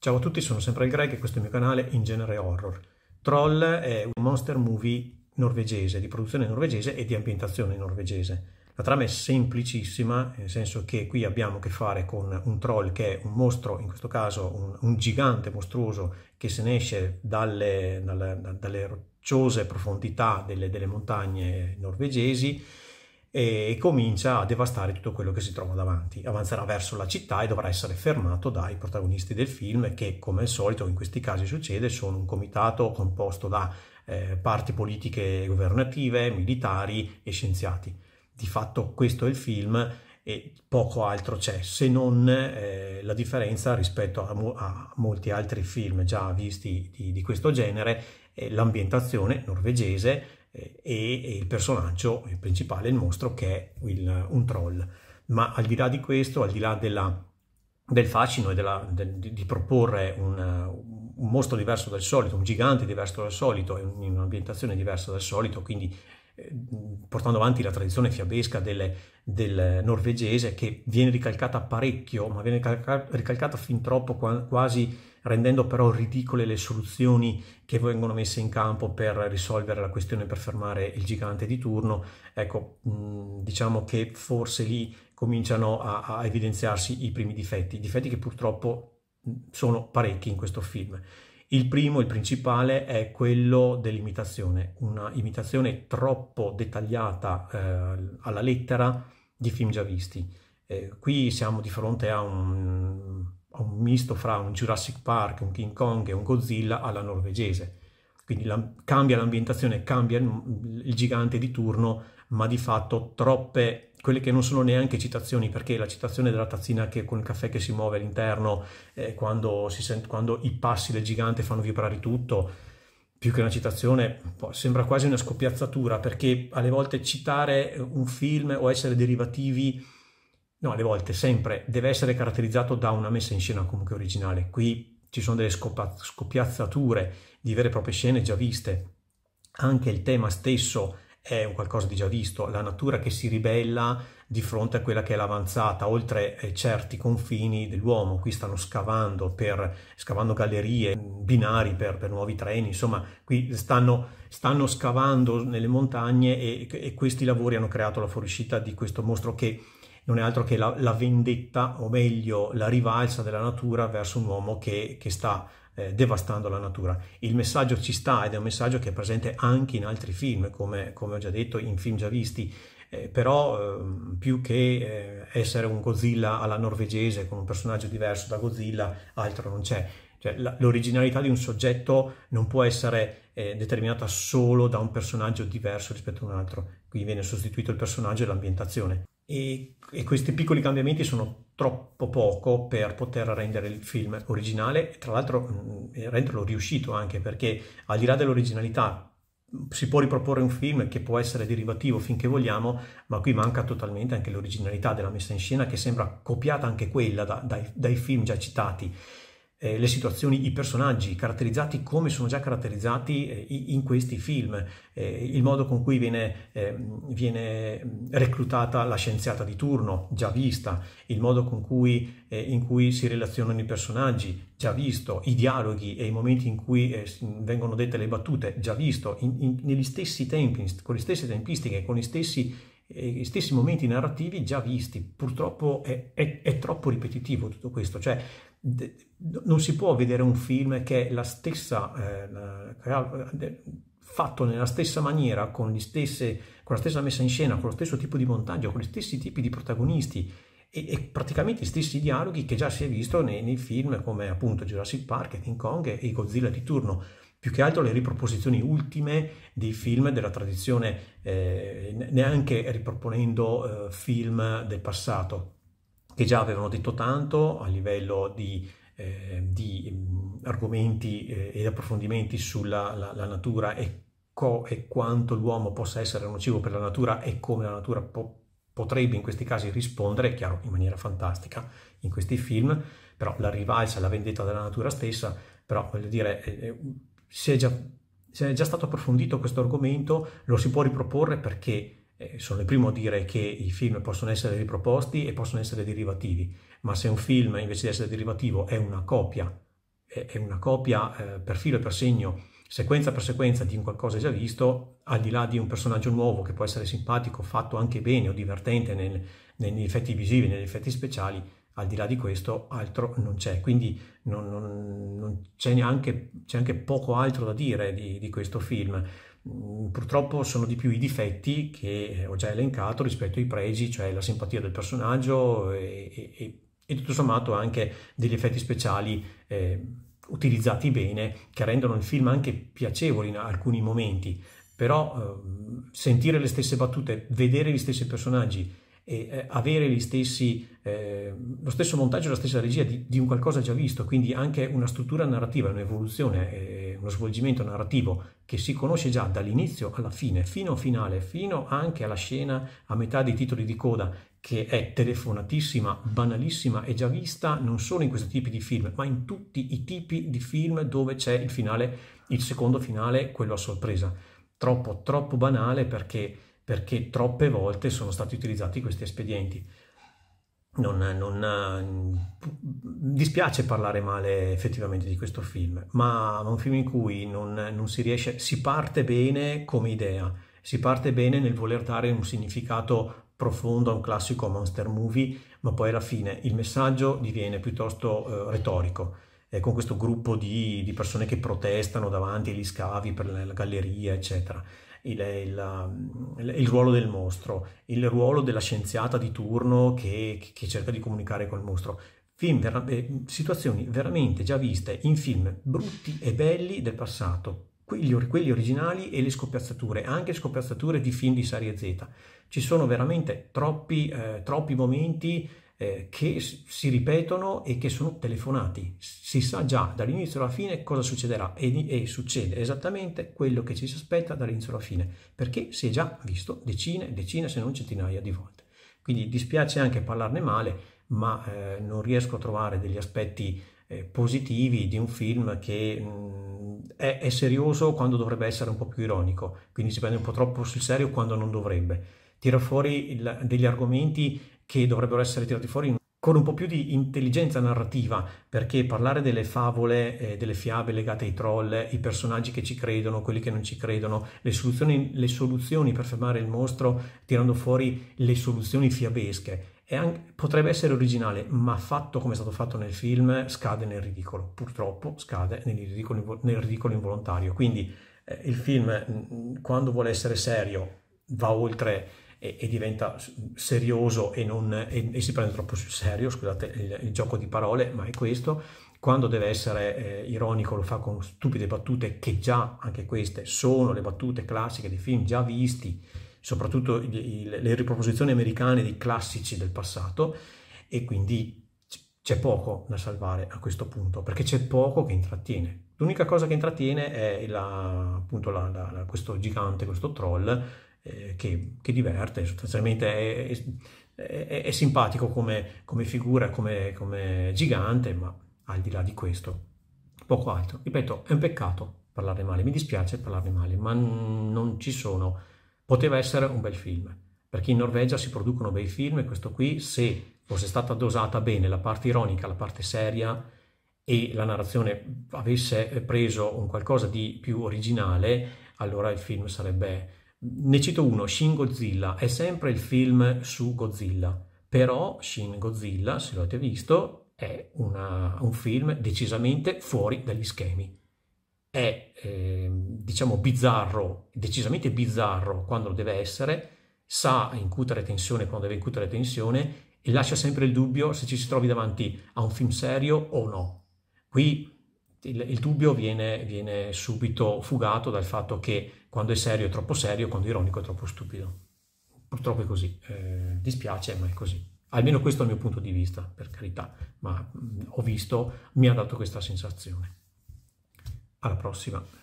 Ciao a tutti, sono sempre il Greg e questo è il mio canale in genere horror. Troll è un monster movie norvegese, di produzione norvegese e di ambientazione norvegese. La trama è semplicissima, nel senso che qui abbiamo a che fare con un troll che è un mostro, in questo caso un, un gigante mostruoso che se ne esce dalle, dalle, dalle rocciose profondità delle, delle montagne norvegesi e comincia a devastare tutto quello che si trova davanti. Avanzerà verso la città e dovrà essere fermato dai protagonisti del film che, come al solito in questi casi succede, sono un comitato composto da eh, parti politiche governative, militari e scienziati di fatto questo è il film e poco altro c'è, se non eh, la differenza rispetto a, mo a, molti altri film già visti di, di questo genere, eh, l'ambientazione norvegese eh, e, e, il personaggio il principale, il mostro, che è il, un troll. Ma al di là di questo, al di là della, del fascino e della, de, di proporre una, un mostro diverso dal solito, un gigante diverso dal solito in un'ambientazione diversa dal solito, quindi Ehm, portando avanti la tradizione fiabesca delle, del norvegese che viene ricalcata parecchio, ma viene ricalcata fin troppo, quasi rendendo però ridicole le soluzioni che vengono messe in campo per risolvere la questione, per fermare il gigante di turno. Ecco, diciamo che forse lì cominciano a, a evidenziarsi i primi difetti, difetti che purtroppo sono parecchi in questo film. Il primo, il principale, è quello dell'imitazione, una imitazione troppo dettagliata eh, alla lettera di film già visti. Eh, qui siamo di fronte a un, a un, misto fra un Jurassic Park, un King Kong e un Godzilla alla norvegese. Quindi la, cambia l'ambientazione, cambia il, il gigante di turno, ma di fatto troppe quelle che non sono neanche citazioni, perché la citazione della tazzina che, con il caffè che si muove all'interno, eh, quando, sent- quando i passi del gigante fanno vibrare tutto, più che una citazione, sembra quasi una scoppiazzatura, perché alle volte citare eh, un film o essere derivativi, no, alle volte, sempre, deve essere caratterizzato da una messa in scena comunque originale. Qui ci sono delle scopa- scoppiazzature di vere e proprie scene già viste. Anche il tema stesso è un qualcosa di già visto, la natura che si ribella di fronte a quella che è l'avanzata, oltre eh, certi confini dell'uomo, qui stanno scavando, per, scavando gallerie, binari per, per nuovi treni, insomma, qui stanno, stanno scavando nelle montagne e, e, questi lavori hanno creato la fuoriuscita di questo mostro che non è altro che la, la vendetta, o meglio la rivalsa della natura verso un uomo che, che sta eh, devastando la natura. Il messaggio ci sta ed è un messaggio che è presente anche in altri film, come, come ho già detto, in film già visti, eh, però eh, più che eh, essere un Godzilla alla norvegese con un personaggio diverso da Godzilla, altro non c'è. Cioè, l'originalità di un soggetto non può essere eh, determinata solo da un personaggio diverso rispetto a un altro, quindi viene sostituito il personaggio e l'ambientazione e, e questi piccoli cambiamenti sono troppo poco per poter rendere il film originale, tra l'altro mm, renderlo riuscito anche perché al di là dell'originalità si può riproporre un film che può essere derivativo finché vogliamo, ma qui manca totalmente anche l'originalità della messa in scena che sembra copiata anche quella da, dai, dai film già citati eh, le situazioni, i personaggi caratterizzati come sono già caratterizzati eh, in questi film, eh, il modo con cui viene, ehm, viene, reclutata la scienziata di turno, già vista, il modo con cui, eh, in cui si relazionano i personaggi, già visto, i dialoghi e i momenti in cui eh, vengono dette le battute, già visto, in, in, negli stessi tempi, con le stesse tempistiche, con gli stessi eh, gli stessi momenti narrativi già visti. Purtroppo è, è, è, troppo ripetitivo tutto questo, cioè non si può vedere un film che è la stessa, eh, fatto nella stessa maniera, con, stesse, con, la stessa messa in scena, con lo stesso tipo di montaggio, con gli stessi tipi di protagonisti e, e praticamente gli stessi dialoghi che già si è visto nei, nei film come appunto Jurassic Park, King Kong e, e Godzilla di turno più che altro le riproposizioni ultime dei film della tradizione, eh, neanche riproponendo eh, film del passato che già avevano detto tanto a livello di, eh, di ehm, argomenti eh, ed approfondimenti sulla la, la natura e, co, e, quanto l'uomo possa essere nocivo per la natura e come la natura po- potrebbe in questi casi rispondere, è chiaro, in maniera fantastica in questi film, però la rivalsa, la vendetta della natura stessa, però voglio dire, eh, eh se è già, se è già stato approfondito questo argomento, lo si può riproporre perché eh, sono il primo a dire che i film possono essere riproposti e possono essere derivativi, ma se un film invece di essere derivativo è una copia, è, una copia eh, per filo e per segno, sequenza per sequenza di un qualcosa già visto, al di là di un personaggio nuovo che può essere simpatico, fatto anche bene o divertente nel, negli effetti visivi, negli effetti speciali, al di là di questo altro non c'è, quindi non, non, non c'è, neanche, c'è, anche, poco altro da dire di, di questo film. Mm, purtroppo sono di più i difetti che eh, ho già elencato rispetto ai pregi, cioè la simpatia del personaggio e, e, e tutto sommato anche degli effetti speciali eh, utilizzati bene che rendono il film anche piacevole in alcuni momenti. Però eh, sentire le stesse battute, vedere gli stessi personaggi e eh, avere stessi, eh, lo stesso montaggio la stessa regia di, di, un qualcosa già visto, quindi anche una struttura narrativa, un'evoluzione, eh, uno svolgimento narrativo che si conosce già dall'inizio alla fine, fino al finale, fino anche alla scena a metà dei titoli di coda, che è telefonatissima, banalissima e già vista non solo in questi tipi di film, ma in tutti i tipi di film dove c'è il finale, il secondo finale, quello a sorpresa. Troppo, troppo banale perché perché troppe volte sono stati utilizzati questi espedienti. Non, non, mm, dispiace parlare male effettivamente di questo film, ma è un film in cui non, non si riesce, si parte bene come idea, si parte bene nel voler dare un significato profondo a un classico monster movie, ma poi alla fine il messaggio diviene piuttosto eh, retorico, eh, con questo gruppo di, di persone che protestano davanti agli scavi per la galleria, eccetera il, il, il, ruolo del mostro, il ruolo della scienziata di turno che, che cerca di comunicare col mostro. Vera, eh, situazioni veramente già viste in film brutti e belli del passato, quelli, quelli, originali e le scoppiazzature, anche scoppiazzature di film di serie Z. Ci sono veramente troppi, eh, troppi momenti eh, che si ripetono e che sono telefonati. Si sa già dall'inizio alla fine cosa succederà e, e succede esattamente quello che ci si aspetta dall'inizio alla fine, perché si è già visto decine e decine, se non centinaia di volte. Quindi dispiace anche parlarne male, ma eh, non riesco a trovare degli aspetti eh, positivi di un film che mh, mm, è, è serioso quando dovrebbe essere un po' più ironico, quindi si prende un po' troppo sul serio quando non dovrebbe. Tira fuori il, degli argomenti che dovrebbero essere tirati fuori con un po' più di intelligenza narrativa, perché parlare delle favole, eh, delle fiabe legate ai troll, i personaggi che ci credono, quelli che non ci credono, le soluzioni, le soluzioni per fermare il mostro tirando fuori le soluzioni fiabesche, anche, potrebbe essere originale, ma fatto come è stato fatto nel film scade nel ridicolo, purtroppo scade nel ridicolo, nel ridicolo involontario. Quindi eh, il film, mm, quando vuole essere serio, va oltre e, e diventa serioso e, non, e, e, si prende troppo sul serio, scusate il, il, gioco di parole, ma è questo. Quando deve essere eh, ironico lo fa con stupide battute che già, anche queste, sono le battute classiche dei film già visti, soprattutto il, il, le riproposizioni americane di classici del passato e quindi c'è poco da salvare a questo punto, perché c'è poco che intrattiene. L'unica cosa che intrattiene è la, appunto la, la, questo gigante, questo troll, eh, che, che, diverte, sostanzialmente è, è, è, simpatico come, come figura, come, come gigante, ma al di là di questo poco altro. Ripeto, è un peccato parlarne male, mi dispiace parlarne male, ma non ci sono. Poteva essere un bel film, perché in Norvegia si producono bei film e questo qui, se fosse stata dosata bene la parte ironica, la parte seria e la narrazione avesse preso un qualcosa di più originale, allora il film sarebbe ne cito uno, Shin Godzilla, è sempre il film su Godzilla, però Shin Godzilla, se lo avete visto, è una, un film decisamente fuori dagli schemi. È, eh, diciamo, bizzarro, decisamente bizzarro quando lo deve essere, sa incutere tensione quando deve incutere tensione e lascia sempre il dubbio se ci si trovi davanti a un film serio o no. Qui il, il dubbio viene, viene subito fugato dal fatto che quando è serio è troppo serio, quando è ironico è troppo stupido. Purtroppo è così, eh, dispiace ma è così. Almeno questo è il mio punto di vista, per carità, ma mm, ho visto, mi ha dato questa sensazione. Alla prossima.